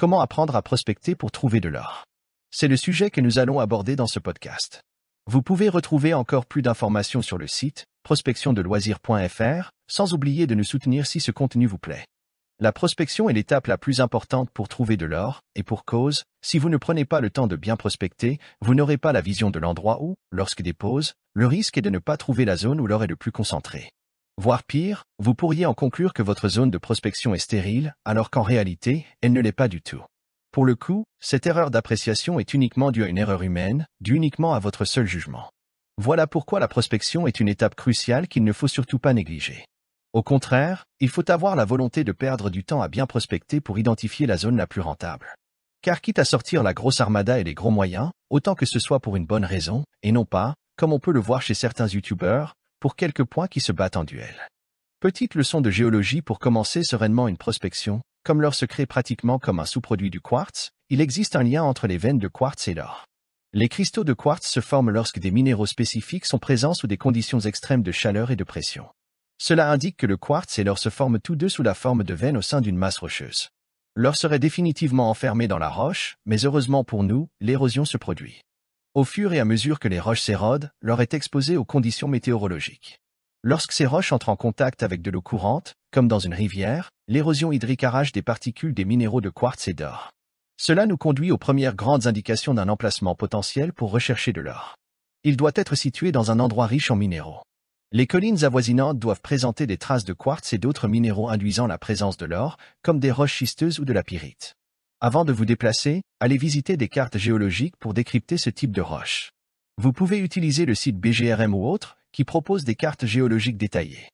Comment apprendre à prospecter pour trouver de l'or C'est le sujet que nous allons aborder dans ce podcast. Vous pouvez retrouver encore plus d'informations sur le site prospectiondeloisirs.fr, sans oublier de nous soutenir si ce contenu vous plaît. La prospection est l'étape la plus importante pour trouver de l'or, et pour cause, si vous ne prenez pas le temps de bien prospecter, vous n'aurez pas la vision de l'endroit où, lorsque dépose le risque est de ne pas trouver la zone où l'or est le plus concentré. Voire pire, vous pourriez en conclure que votre zone de prospection est stérile, alors qu'en réalité, elle ne l'est pas du tout. Pour le coup, cette erreur d'appréciation est uniquement due à une erreur humaine, due uniquement à votre seul jugement. Voilà pourquoi la prospection est une étape cruciale qu'il ne faut surtout pas négliger. Au contraire, il faut avoir la volonté de perdre du temps à bien prospecter pour identifier la zone la plus rentable. Car quitte à sortir la grosse armada et les gros moyens, autant que ce soit pour une bonne raison, et non pas, comme on peut le voir chez certains youtubeurs, pour quelques points qui se battent en duel. Petite leçon de géologie pour commencer sereinement une prospection, comme l'or se crée pratiquement comme un sous-produit du quartz, il existe un lien entre les veines de quartz et l'or. Les cristaux de quartz se forment lorsque des minéraux spécifiques sont présents sous des conditions extrêmes de chaleur et de pression. Cela indique que le quartz et l'or se forment tous deux sous la forme de veines au sein d'une masse rocheuse. L'or serait définitivement enfermé dans la roche, mais heureusement pour nous, l'érosion se produit au fur et à mesure que les roches s'érodent, l'or est exposé aux conditions météorologiques. Lorsque ces roches entrent en contact avec de l'eau courante, comme dans une rivière, l'érosion hydrique arrache des particules des minéraux de quartz et d'or. Cela nous conduit aux premières grandes indications d'un emplacement potentiel pour rechercher de l'or. Il doit être situé dans un endroit riche en minéraux. Les collines avoisinantes doivent présenter des traces de quartz et d'autres minéraux induisant la présence de l'or, comme des roches schisteuses ou de la pyrite. Avant de vous déplacer, allez visiter des cartes géologiques pour décrypter ce type de roche. Vous pouvez utiliser le site BGRM ou autre, qui propose des cartes géologiques détaillées.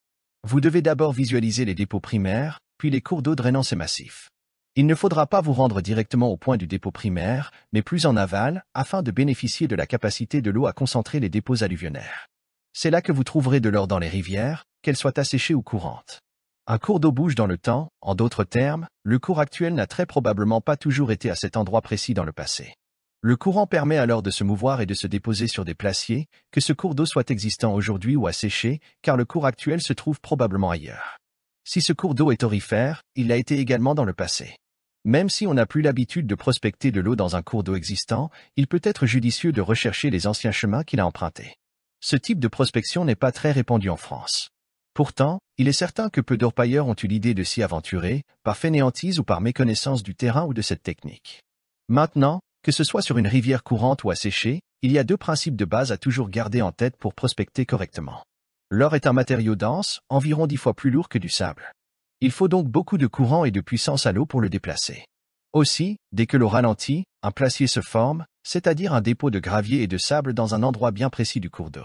Vous devez d'abord visualiser les dépôts primaires, puis les cours d'eau drainant ces massifs. Il ne faudra pas vous rendre directement au point du dépôt primaire, mais plus en aval, afin de bénéficier de la capacité de l'eau à concentrer les dépôts alluvionnaires. C'est là que vous trouverez de l'or dans les rivières, qu'elles soient asséchées ou courantes. Un cours d'eau bouge dans le temps, en d'autres termes, le cours actuel n'a très probablement pas toujours été à cet endroit précis dans le passé. Le courant permet alors de se mouvoir et de se déposer sur des placiers, que ce cours d'eau soit existant aujourd'hui ou asséché, car le cours actuel se trouve probablement ailleurs. Si ce cours d'eau est orifère, il l'a été également dans le passé. Même si on n'a plus l'habitude de prospecter de l'eau dans un cours d'eau existant, il peut être judicieux de rechercher les anciens chemins qu'il a empruntés. Ce type de prospection n'est pas très répandu en France. Pourtant, il est certain que peu d'orpailleurs ont eu l'idée de s'y aventurer, par fainéantise ou par méconnaissance du terrain ou de cette technique. Maintenant, que ce soit sur une rivière courante ou asséchée, il y a deux principes de base à toujours garder en tête pour prospecter correctement. L'or est un matériau dense, environ dix fois plus lourd que du sable. Il faut donc beaucoup de courant et de puissance à l'eau pour le déplacer. Aussi, dès que l'eau ralentit, un placier se forme, c'est-à-dire un dépôt de gravier et de sable dans un endroit bien précis du cours d'eau.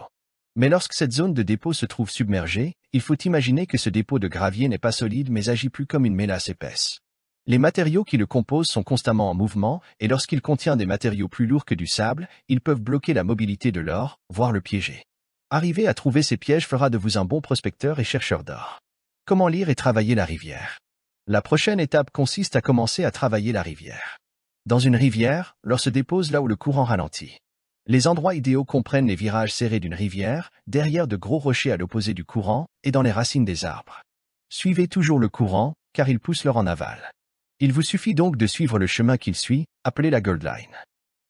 Mais lorsque cette zone de dépôt se trouve submergée, il faut imaginer que ce dépôt de gravier n'est pas solide mais agit plus comme une mélasse épaisse. Les matériaux qui le composent sont constamment en mouvement et lorsqu'il contient des matériaux plus lourds que du sable, ils peuvent bloquer la mobilité de l'or, voire le piéger. Arriver à trouver ces pièges fera de vous un bon prospecteur et chercheur d'or. Comment lire et travailler la rivière La prochaine étape consiste à commencer à travailler la rivière. Dans une rivière, l'or se dépose là où le courant ralentit. Les endroits idéaux comprennent les virages serrés d'une rivière, derrière de gros rochers à l'opposé du courant et dans les racines des arbres. Suivez toujours le courant, car il pousse l'or en aval. Il vous suffit donc de suivre le chemin qu'il suit, appelé la Gold Line.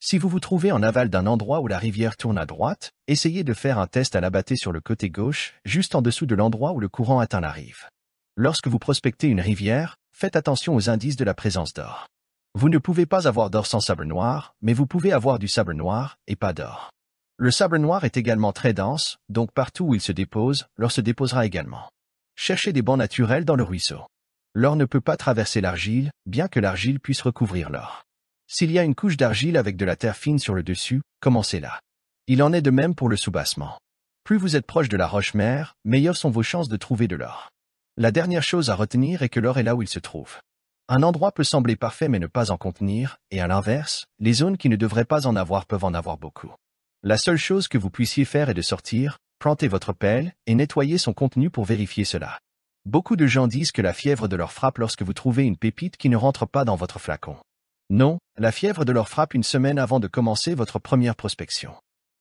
Si vous vous trouvez en aval d'un endroit où la rivière tourne à droite, essayez de faire un test à l'abatté sur le côté gauche, juste en dessous de l'endroit où le courant atteint la rive. Lorsque vous prospectez une rivière, faites attention aux indices de la présence d'or. Vous ne pouvez pas avoir d'or sans sabre noir, mais vous pouvez avoir du sabre noir et pas d'or. Le sabre noir est également très dense, donc partout où il se dépose, l'or se déposera également. Cherchez des bancs naturels dans le ruisseau. L'or ne peut pas traverser l'argile, bien que l'argile puisse recouvrir l'or. S'il y a une couche d'argile avec de la terre fine sur le dessus, commencez là. Il en est de même pour le soubassement. Plus vous êtes proche de la roche-mère, meilleures sont vos chances de trouver de l'or. La dernière chose à retenir est que l'or est là où il se trouve. Un endroit peut sembler parfait mais ne pas en contenir, et à l'inverse, les zones qui ne devraient pas en avoir peuvent en avoir beaucoup. La seule chose que vous puissiez faire est de sortir, planter votre pelle et nettoyer son contenu pour vérifier cela. Beaucoup de gens disent que la fièvre de leur frappe lorsque vous trouvez une pépite qui ne rentre pas dans votre flacon. Non, la fièvre de leur frappe une semaine avant de commencer votre première prospection.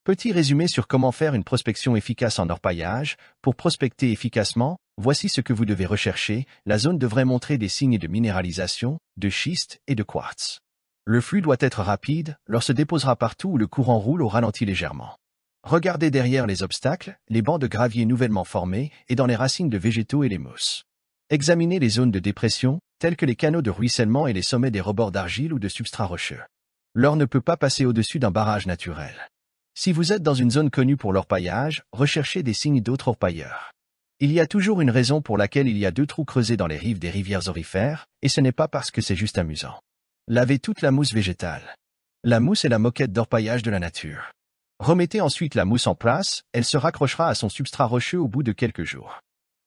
Petit résumé sur comment faire une prospection efficace en orpaillage. Pour prospecter efficacement, Voici ce que vous devez rechercher, la zone devrait montrer des signes de minéralisation, de schiste et de quartz. Le flux doit être rapide, l'or se déposera partout où le courant roule au ralenti légèrement. Regardez derrière les obstacles, les bancs de gravier nouvellement formés et dans les racines de végétaux et les mousses. Examinez les zones de dépression, telles que les canaux de ruissellement et les sommets des rebords d'argile ou de substrat rocheux. L'or ne peut pas passer au-dessus d'un barrage naturel. Si vous êtes dans une zone connue pour l'orpaillage, recherchez des signes d'autres orpailleurs. Il y a toujours une raison pour laquelle il y a deux trous creusés dans les rives des rivières orifères, et ce n'est pas parce que c'est juste amusant. Lavez toute la mousse végétale. La mousse est la moquette d'orpaillage de la nature. Remettez ensuite la mousse en place, elle se raccrochera à son substrat rocheux au bout de quelques jours.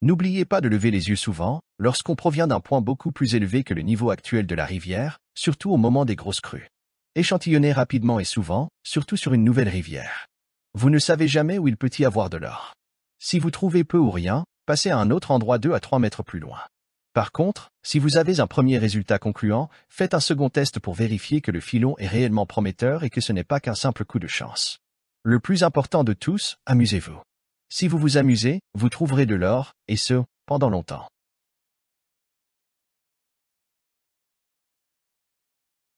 N'oubliez pas de lever les yeux souvent, lorsqu'on provient d'un point beaucoup plus élevé que le niveau actuel de la rivière, surtout au moment des grosses crues. Échantillonnez rapidement et souvent, surtout sur une nouvelle rivière. Vous ne savez jamais où il peut y avoir de l'or. Si vous trouvez peu ou rien, passez à un autre endroit 2 à 3 mètres plus loin. Par contre, si vous avez un premier résultat concluant, faites un second test pour vérifier que le filon est réellement prometteur et que ce n'est pas qu'un simple coup de chance. Le plus important de tous, amusez-vous. Si vous vous amusez, vous trouverez de l'or, et ce, pendant longtemps.